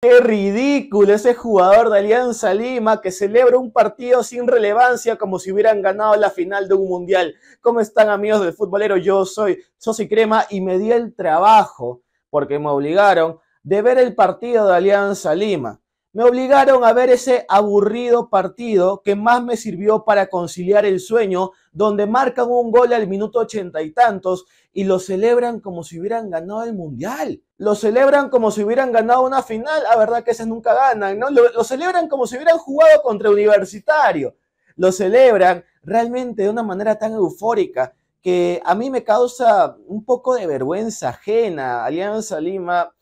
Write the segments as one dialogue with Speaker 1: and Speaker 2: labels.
Speaker 1: Qué ridículo ese jugador de Alianza Lima que celebra un partido sin relevancia como si hubieran ganado la final de un mundial. ¿Cómo están amigos del futbolero? Yo soy Sosi Crema y me di el trabajo, porque me obligaron, de ver el partido de Alianza Lima. Me obligaron a ver ese aburrido partido que más me sirvió para conciliar el sueño, donde marcan un gol al minuto ochenta y tantos y lo celebran como si hubieran ganado el mundial. Lo celebran como si hubieran ganado una final. La ah, verdad que esas nunca ganan, ¿no? Lo, lo celebran como si hubieran jugado contra Universitario. Lo celebran realmente de una manera tan eufórica que a mí me causa un poco de vergüenza ajena. Alianza Lima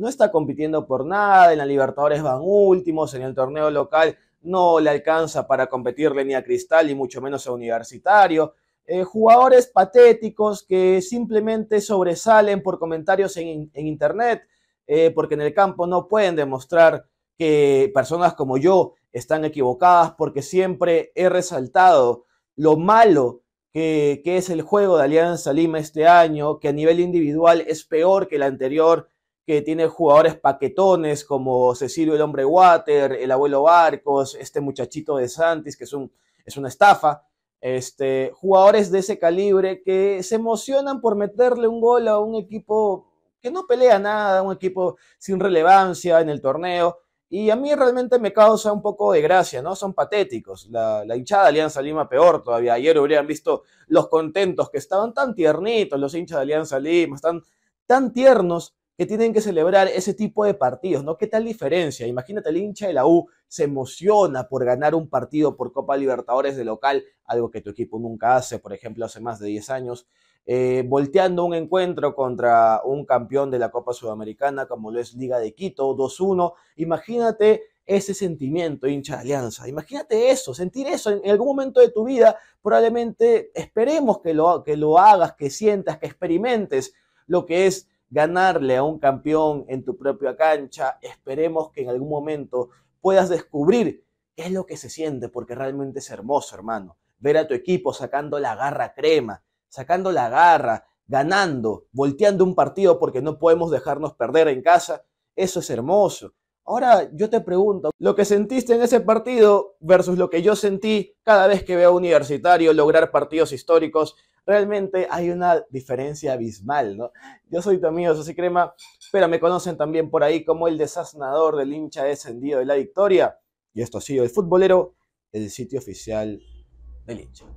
Speaker 1: no está compitiendo por nada, en la Libertadores van últimos, en el torneo local no le alcanza para competirle ni a Cristal y mucho menos a Universitario. Eh, jugadores patéticos que simplemente sobresalen por comentarios en, Internet, eh, porque en el campo no pueden demostrar que personas como yo están equivocadas, porque siempre he resaltado lo malo que, que, es el juego de Alianza Lima este año, que a nivel individual es peor que el anterior, que tiene jugadores paquetones como Cecilio el Hombre Water, el Abuelo Barcos, este muchachito de Santis, que es, un, es una estafa. Este, jugadores de ese calibre que se emocionan por meterle un gol a un equipo que no pelea nada, un equipo sin relevancia en el torneo. Y a mí realmente me causa un poco de gracia, ¿no? Son patéticos. La, hinchada de Alianza Lima peor todavía. Ayer hubieran visto los contentos que estaban tan tiernitos los hinchas de Alianza Lima, están tan tiernos que tienen que celebrar ese tipo de partidos, ¿no? ¿Qué tal diferencia? Imagínate, el hincha de la U se emociona por ganar un partido por Copa Libertadores de local, algo que tu equipo nunca hace, por ejemplo, hace más de 10 años, eh, volteando un encuentro contra un campeón de la Copa Sudamericana, como lo es Liga de Quito, 2-1. Imagínate ese sentimiento, hincha de Alianza. Imagínate eso, sentir eso en algún momento de tu vida. Probablemente esperemos que lo, que lo hagas, que sientas, que experimentes lo que es ganarle a un campeón en tu propia cancha. Esperemos que en algún momento puedas descubrir qué es lo que se siente, porque realmente es hermoso, hermano. Ver a tu equipo sacando la garra crema, sacando la garra, ganando, volteando un partido porque no podemos dejarnos perder en casa. Eso es hermoso. Ahora yo te pregunto, lo que sentiste en ese partido versus lo que yo sentí cada vez que veo a universitario lograr partidos históricos realmente hay una diferencia abismal, ¿no? Yo soy tu amigo, José Crema, pero me conocen también por ahí como el desaznador del hincha descendido de la victoria. Y esto ha sido El Futbolero, el sitio oficial del hincha.